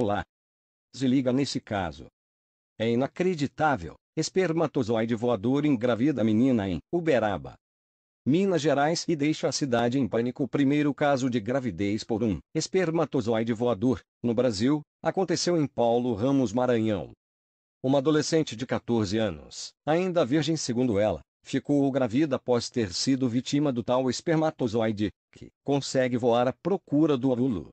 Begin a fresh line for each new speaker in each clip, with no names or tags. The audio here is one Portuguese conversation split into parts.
Olá! Se liga nesse caso. É inacreditável. Espermatozoide voador engravida menina em Uberaba. Minas Gerais e deixa a cidade em pânico. O primeiro caso de gravidez por um espermatozoide voador, no Brasil, aconteceu em Paulo Ramos Maranhão. Uma adolescente de 14 anos, ainda virgem segundo ela, ficou gravida após ter sido vítima do tal espermatozoide, que consegue voar à procura do óvulo.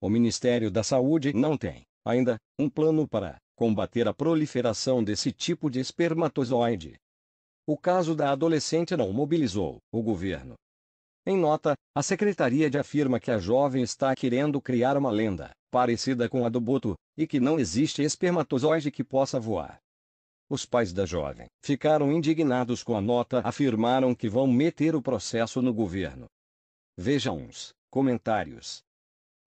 O Ministério da Saúde não tem, ainda, um plano para combater a proliferação desse tipo de espermatozoide. O caso da adolescente não mobilizou o governo. Em nota, a secretaria de afirma que a jovem está querendo criar uma lenda, parecida com a do boto, e que não existe espermatozoide que possa voar. Os pais da jovem ficaram indignados com a nota, afirmaram que vão meter o processo no governo. Veja uns comentários